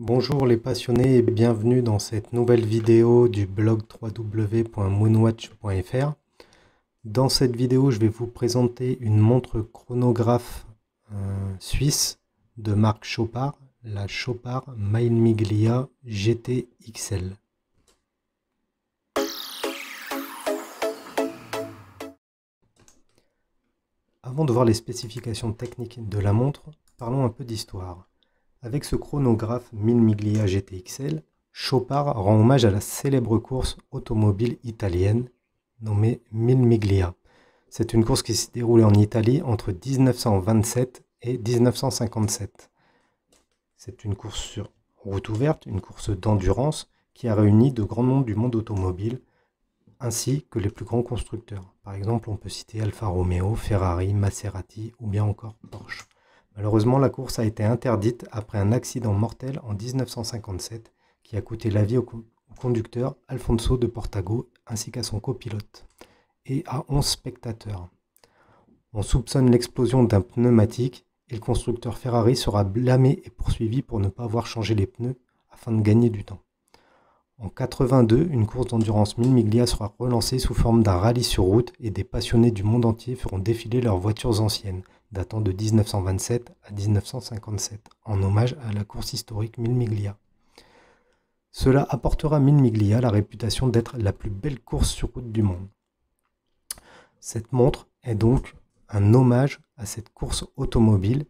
Bonjour les passionnés et bienvenue dans cette nouvelle vidéo du blog www.moonwatch.fr. Dans cette vidéo, je vais vous présenter une montre chronographe euh, suisse de marque Chopard, la Chopard Miglia GTXL. Avant de voir les spécifications techniques de la montre, parlons un peu d'histoire. Avec ce chronographe 1000 Miglia GTXL, Chopard rend hommage à la célèbre course automobile italienne nommée Mille Miglia. C'est une course qui s'est déroulée en Italie entre 1927 et 1957. C'est une course sur route ouverte, une course d'endurance qui a réuni de grands noms du monde automobile ainsi que les plus grands constructeurs. Par exemple, on peut citer Alfa Romeo, Ferrari, Maserati ou bien encore Porsche. Malheureusement, la course a été interdite après un accident mortel en 1957 qui a coûté la vie au, conducteur Alfonso de Portago ainsi qu'à son copilote et à 11 spectateurs. On soupçonne l'explosion d'un pneumatique et le constructeur Ferrari sera blâmé et poursuivi pour ne pas avoir changé les pneus afin de gagner du temps. En 82, une course d'endurance 1000 miglia sera relancée sous forme d'un rallye sur route et des passionnés du monde entier feront défiler leurs voitures anciennes, datant de 1927 à 1957, en hommage à la course historique Miglia. Cela apportera à Miglia la réputation d'être la plus belle course sur route du monde. Cette montre est donc un hommage à cette course automobile.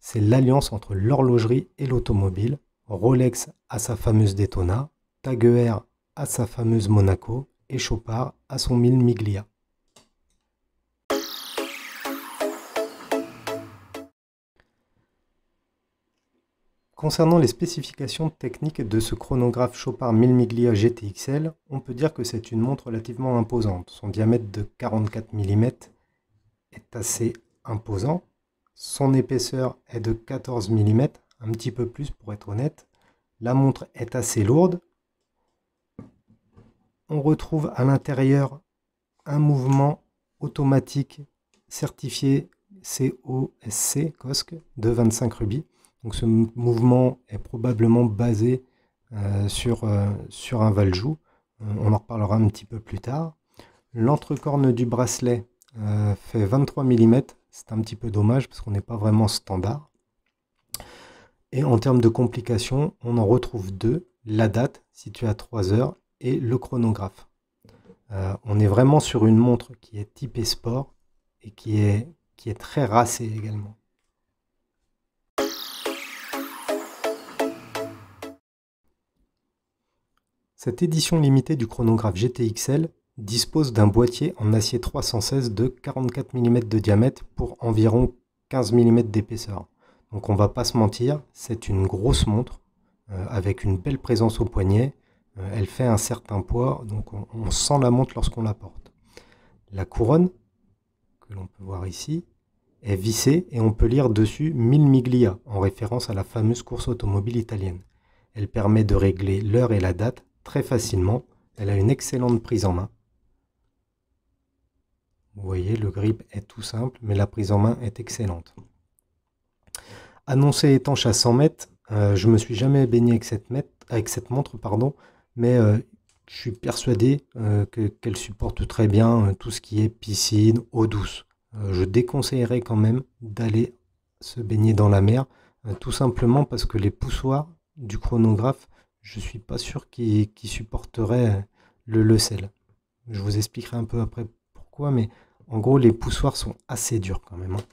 C'est l'alliance entre l'horlogerie et l'automobile, Rolex à sa fameuse Daytona, Taguer à sa fameuse Monaco et Chopard à son Miglia. Concernant les spécifications techniques de ce chronographe Chopard 1000 Miglia GTXL, on peut dire que c'est une montre relativement imposante. Son diamètre de 44 mm est assez imposant. Son épaisseur est de 14 mm, un petit peu plus pour être honnête. La montre est assez lourde. On retrouve à l'intérieur un mouvement automatique certifié COSC, COSC de 25 rubis donc ce mouvement est probablement basé euh, sur, euh, sur un valjou. Euh, on en reparlera un petit peu plus tard. L'entrecorne du bracelet fait 23 mm. C'est un petit peu dommage parce qu'on n'est pas vraiment standard. Et en termes de complications, on en retrouve deux. La date, située à 3 heures, et le chronographe. on est vraiment sur une montre qui est typée sport et qui est, qui est très racée également. Cette édition limitée du chronographe GTXL dispose d'un boîtier en acier 316 de 44 mm de diamètre pour environ 15 mm d'épaisseur. Donc on va pas se mentir, c'est une grosse montre euh, avec une belle présence au poignet. Euh, elle fait un certain poids, donc on, on sent la montre lorsqu'on la porte. La couronne, que l'on peut voir ici, est vissée et on peut lire dessus 1000 miglia en référence à la fameuse course automobile italienne. Elle permet de régler l'heure et la date très facilement. Elle a une excellente prise en main. Vous voyez, le grip est tout simple, mais la prise en main est excellente. Annoncée étanche à 100 mètres, je euh, je me suis jamais baigné avec cette, montre, pardon, mais euh, je suis persuadé euh, qu'elle supporte très bien tout ce qui est piscine, eau douce. je déconseillerais quand même d'aller se baigner dans la mer, tout simplement parce que les poussoirs du chronographe je ne suis pas sûr qu'ils supporteraient le, le sel. Je vous expliquerai un peu après pourquoi, mais en gros, les poussoirs sont assez durs quand même. Hein.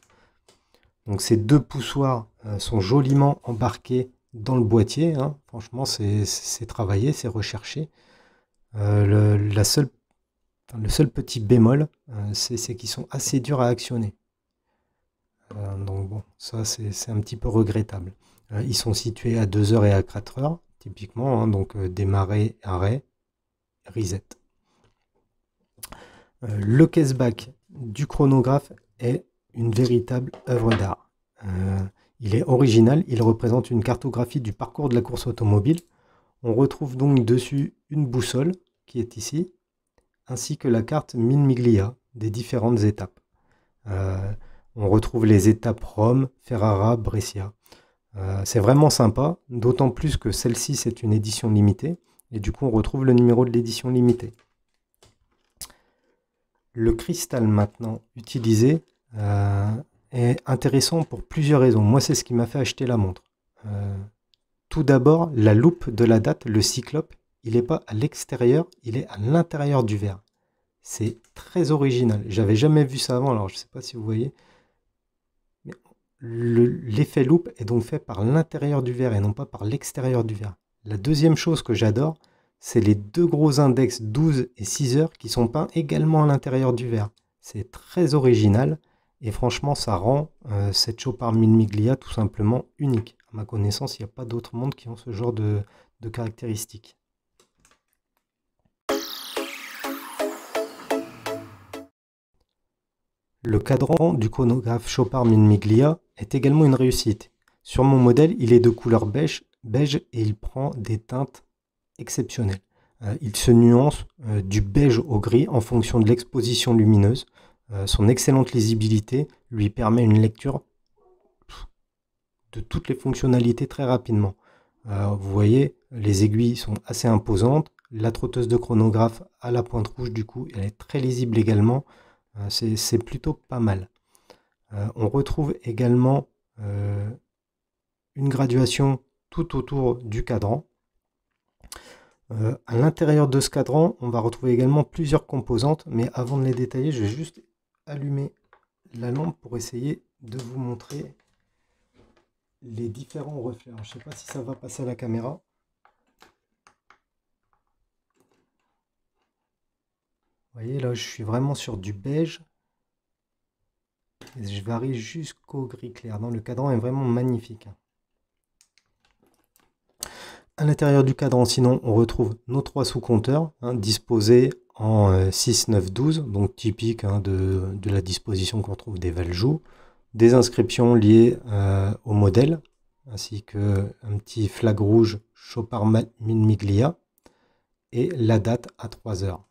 Donc ces deux poussoirs euh, sont joliment embarqués dans le boîtier. Hein. Franchement, c'est travaillé, c'est recherché. Euh, le, la seule, le seul petit bémol, euh, c'est qu'ils sont assez durs à actionner. donc bon, ça c'est un petit peu regrettable. ils sont situés à 2h et à 4h, typiquement, hein, donc euh, démarrer, arrêt, reset. Euh, le le back du chronographe est une véritable œuvre d'art. Euh, il est original, il représente une cartographie du parcours de la course automobile. On retrouve donc dessus une boussole, qui est ici, ainsi que la carte Miglia, des différentes étapes. on retrouve les étapes Rome, Ferrara, Brescia. Euh, c'est vraiment sympa, d'autant plus que celle-ci c'est une édition limitée, et du coup on retrouve le numéro de l'édition limitée. Le cristal maintenant utilisé euh, est intéressant pour plusieurs raisons. Moi c'est ce qui m'a fait acheter la montre. Euh, tout d'abord, la loupe de la date, le cyclope, il n'est pas à l'extérieur, il est à l'intérieur du verre. C'est très original. J'avais jamais vu ça avant, alors je ne sais pas si vous voyez l'effet loop est donc fait par l'intérieur du verre et non pas par l'extérieur du verre. La deuxième chose que j'adore, c'est les deux gros index 12 et 6 heures qui sont peints également à l'intérieur du verre. C'est très original et franchement ça rend euh, cette Chopard 1000 Miglia tout simplement unique. À ma connaissance, il n'y a pas d'autres mondes qui ont ce genre de caractéristiques. Le cadran du chronographe Chopard Minmiglia est également une réussite. Sur mon modèle, il est de couleur beige, beige et il prend des teintes exceptionnelles. Euh, il se nuance euh, du beige au gris en fonction de l'exposition lumineuse. Euh, son excellente lisibilité lui permet une lecture de toutes les fonctionnalités très rapidement. vous voyez, les aiguilles sont assez imposantes. La trotteuse de chronographe à la pointe rouge, du coup, elle est très lisible également. Euh, c'est plutôt pas mal. Euh, on retrouve également euh, une graduation tout autour du cadran. à l'intérieur de ce cadran, on va retrouver également plusieurs composantes, mais avant de les détailler, je vais juste allumer la lampe pour essayer de vous montrer les différents reflets. je ne sais pas si ça va passer à la caméra. Vous voyez, là, je suis vraiment sur du beige. Et je varie jusqu'au gris clair. Donc, le cadran est vraiment magnifique. À l'intérieur du cadran, sinon, on retrouve nos trois sous-compteurs hein, disposés en 6, 9, 12, donc typique hein, de, la disposition qu'on trouve des Valjoux. Des inscriptions liées euh, au modèle, ainsi que un petit flag rouge Chopard miglia et la date à 3 heures.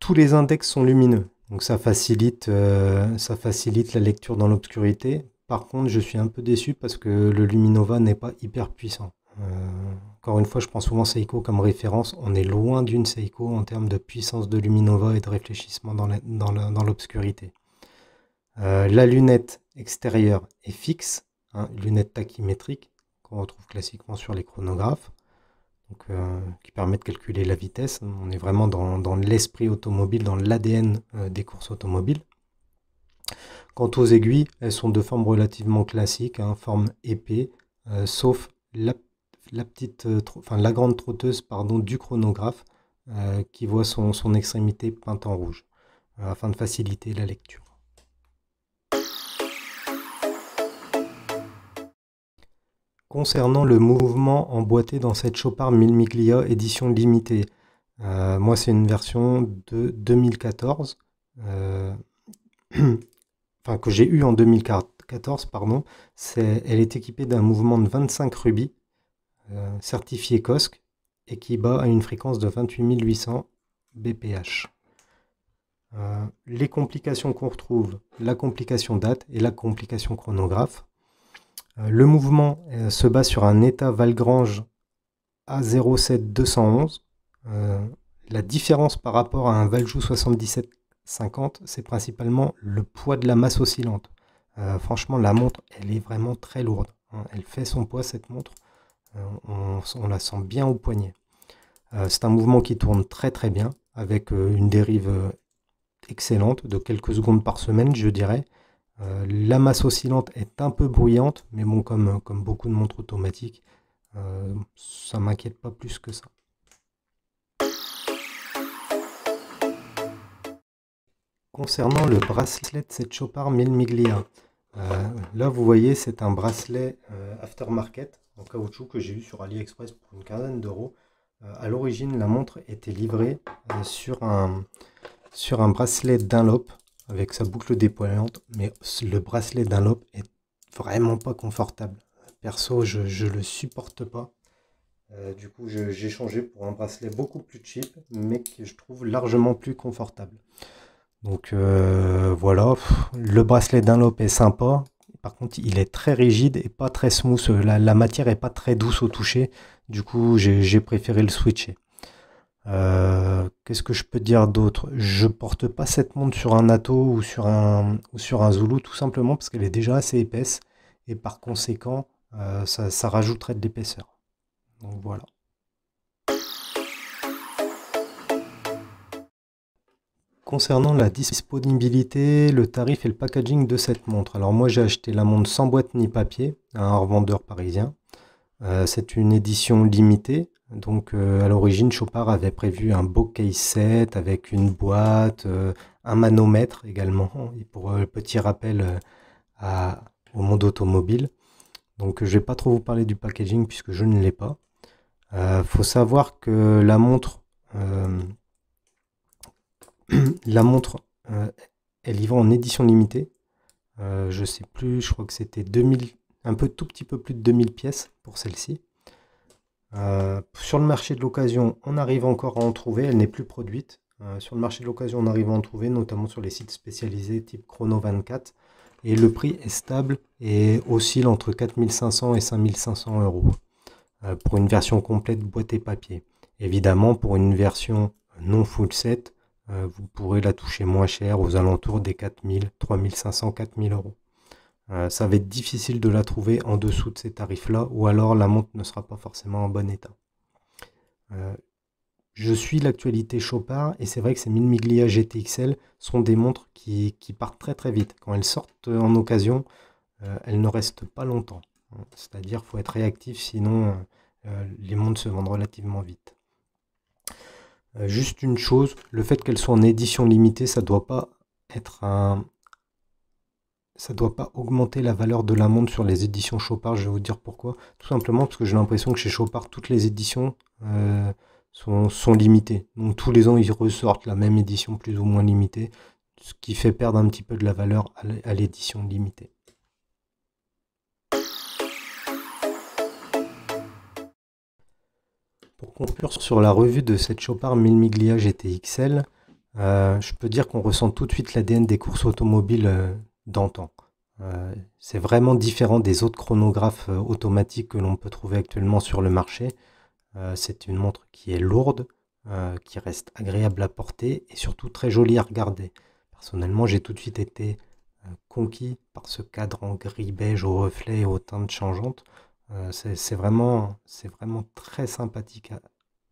tous les index sont lumineux. Donc euh, ça facilite, la lecture dans l'obscurité. Par contre, je suis un peu déçu parce que le Luminova n'est pas hyper puissant. Euh, encore une fois, je prends souvent Seiko comme référence. On est loin d'une Seiko en termes de puissance de Luminova et de réfléchissement dans l'obscurité. Euh, la lunette extérieure est fixe, hein, lunette tachymétrique qu'on retrouve classiquement sur les chronographes. Euh, qui permet de calculer la vitesse. On est vraiment dans, l'esprit automobile, dans l'ADN euh, des courses automobiles. Quant aux aiguilles, elles sont de forme relativement classique, hein, forme épais, euh, sauf la, petite, enfin, la grande trotteuse pardon, du chronographe qui voit son extrémité peinte en rouge, afin de faciliter la lecture. Concernant le mouvement emboîté dans cette Chopard Milmiglia Miglia édition limitée, euh, moi c'est une version de 2014, euh, enfin que j'ai eu en 2014, pardon. elle est équipée d'un mouvement de 25 rubis, euh, certifié COSC, et qui bat à une fréquence de 28800 BPH. les complications qu'on retrouve, la complication date et la complication chronographe. Euh, le mouvement euh, se base sur un état Valgrange A07211. Euh, la différence par rapport à un Valjou 7750, c'est principalement le poids de la masse oscillante. franchement, la montre, elle est vraiment très lourde. Hein. Elle fait son poids, cette montre. on, la sent bien au poignet. c'est un mouvement qui tourne très très bien, avec une dérive excellente de quelques secondes par semaine, je dirais. Euh, la masse oscillante est un peu bruyante, mais bon, comme, comme beaucoup de montres automatiques, ça euh, ça m'inquiète pas plus que ça. Concernant le bracelet de cette Chopard 1000 Miglia, euh, là vous voyez c'est un bracelet aftermarket en caoutchouc que j'ai eu sur AliExpress pour une quinzaine d'euros. à l'origine la montre était livrée sur, un, sur un bracelet Dunlop avec sa boucle déployante, mais le bracelet Dunlop est vraiment pas confortable. Perso, je, le supporte pas. Euh, du coup, j'ai changé pour un bracelet beaucoup plus cheap, mais que je trouve largement plus confortable. Donc euh, voilà, le bracelet Dunlop est sympa. Par contre, il est très rigide et pas très smooth. La, la matière est pas très douce au toucher. Du coup, j'ai préféré le switcher. Euh, qu'est-ce que je peux dire d'autre Je porte pas cette montre sur un Nato ou sur un, ou sur un Zulu tout simplement parce qu'elle est déjà assez épaisse et par conséquent euh, ça, rajouterait de l'épaisseur. Donc voilà. Concernant la disponibilité, le tarif et le packaging de cette montre. Alors moi j'ai acheté la montre sans boîte ni papier à un revendeur parisien. Euh, c'est une édition limitée donc euh, à l'origine, Chopard avait prévu un beau case set avec une boîte, euh, un manomètre également, et pour le euh, petit rappel au monde automobile. Donc je ne vais pas trop vous parler du packaging puisque je ne l'ai pas. Il faut savoir que la montre, la montre, elle y va en édition limitée. je ne sais plus, je crois que c'était 2000, un peu tout petit peu plus de 2000 pièces pour celle-ci sur le marché de l'occasion, on arrive encore à en trouver, elle n'est plus produite. Euh, sur le marché de l'occasion, on arrive à en trouver, notamment sur les sites spécialisés type Chrono24. Et le prix est stable et oscille entre 4500 et 5500 euros euh, pour une version complète boîte et papier. Évidemment, pour une version non full set, euh, vous pourrez la toucher moins cher aux alentours des 4000, 3500, 4000 euros. ça va être difficile de la trouver en dessous de ces tarifs-là ou alors la montre ne sera pas forcément en bon état. Euh, je suis l'actualité Chopard et c'est vrai que ces 1000 Miglia GTXL sont des montres qui, partent très très vite. Quand elles sortent en occasion, euh, elles ne restent pas longtemps. C'est-à-dire faut être réactif sinon euh, les montres se vendent relativement vite. Juste une chose, le fait qu'elles soient en édition limitée, ça ne doit pas être un, ça doit pas augmenter la valeur de la montre sur les éditions Chopard. Je vais vous dire pourquoi. Tout simplement parce que j'ai l'impression que chez Chopard, toutes les éditions euh, sont, limités. Donc tous les ans, ils ressortent la même édition plus ou moins limitée, ce qui fait perdre un petit peu de la valeur à l'édition limitée. Pour conclure sur la revue de cette Chopard 1000 Miglia GTXL, euh, je peux dire qu'on ressent tout de suite l'ADN des courses automobiles euh, d'antan. c'est vraiment différent des autres chronographes automatiques que l'on peut trouver actuellement sur le marché. Euh, c'est une montre qui est lourde, euh, qui reste agréable à porter et surtout très jolie à regarder. Personnellement, j'ai tout de suite été euh, conquis par ce cadre en gris beige aux reflets et aux teintes changeantes. c'est vraiment, vraiment très sympathique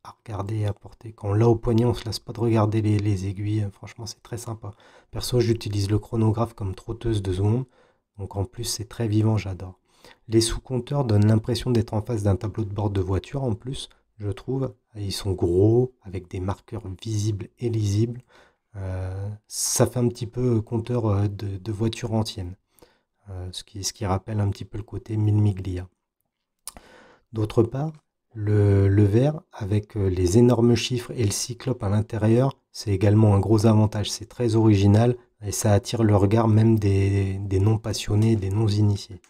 à, regarder et à porter. Quand on l'a au poignet, on se lasse pas de regarder les, aiguilles. Franchement, c'est très sympa. Perso, j'utilise le chronographe comme trotteuse de zoom. Donc en plus, c'est très vivant, j'adore. Les sous-compteurs donnent l'impression d'être en face d'un tableau de bord de voiture en plus, je trouve. Ils sont gros, avec des marqueurs visibles et lisibles. Euh, ça fait un petit peu compteur euh, de, voiture ancienne, euh, ce, qui, rappelle un petit peu le côté Mille miglia. D'autre part, le, vert avec les énormes chiffres et le cyclope à l'intérieur, c'est également un gros avantage. C'est très original et ça attire le regard même des, des non passionnés, des non initiés.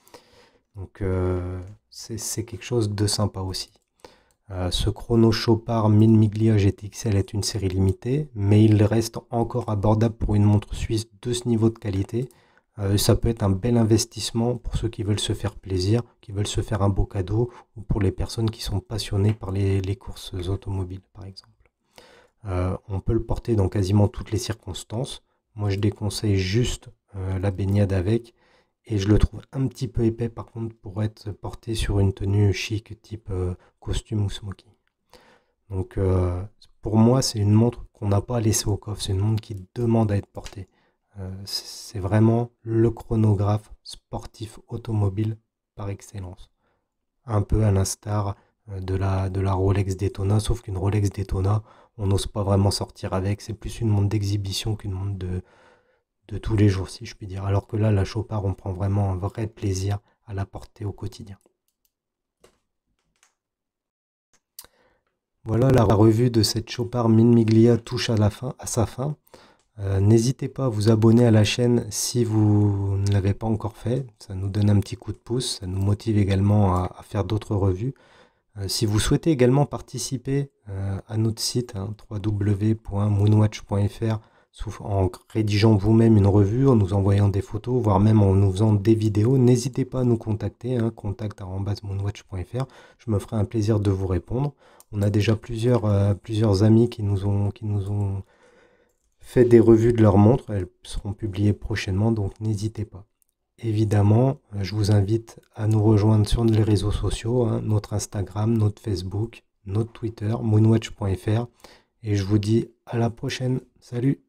Donc euh, c'est quelque chose de sympa aussi. Euh, ce Chrono Chopard 1000 Miglia GTXL est une série limitée, mais il reste encore abordable pour une montre suisse de ce niveau de qualité. Euh, ça peut être un bel investissement pour ceux qui veulent se faire plaisir, qui veulent se faire un beau cadeau, ou pour les personnes qui sont passionnées par les, courses automobiles, par exemple. on peut le porter dans quasiment toutes les circonstances. Moi, je déconseille juste la baignade avec, et je le trouve un petit peu épais par contre pour être porté sur une tenue chic type euh, costume ou smoking. Donc euh, pour moi, c'est une montre qu'on n'a pas laissée au coffre, c'est une montre qui demande à être portée. Euh, c'est vraiment le chronographe sportif automobile par excellence. Un peu à l'instar de la, de la Rolex Daytona, sauf qu'une Rolex Daytona, on n'ose pas vraiment sortir avec. C'est plus une montre d'exhibition qu'une montre de, de tous les jours, si je puis dire. Alors que là, la chopard, on prend vraiment un vrai plaisir à la porter au quotidien. Voilà, la revue de cette chopard Min Miglia touche à, la fin, à sa fin. Euh, n'hésitez pas à vous abonner à la chaîne si vous ne l'avez pas encore fait. Ça nous donne un petit coup de pouce, ça nous motive également à, faire d'autres revues. Euh, si vous souhaitez également participer euh, à notre site hein, www.moonwatch.fr en rédigeant vous-même une revue, en nous envoyant des photos, voire même en nous faisant des vidéos, n'hésitez pas à nous contacter, hein, moonwatch.fr, Je me ferai un plaisir de vous répondre. On a déjà plusieurs, euh, amis qui nous, ont, fait des revues de leurs montres. Elles seront publiées prochainement, donc n'hésitez pas. Évidemment, euh, je vous invite à nous rejoindre sur les réseaux sociaux, hein, notre Instagram, notre Facebook, notre Twitter, moonwatch.fr. Et je vous dis à la prochaine. Salut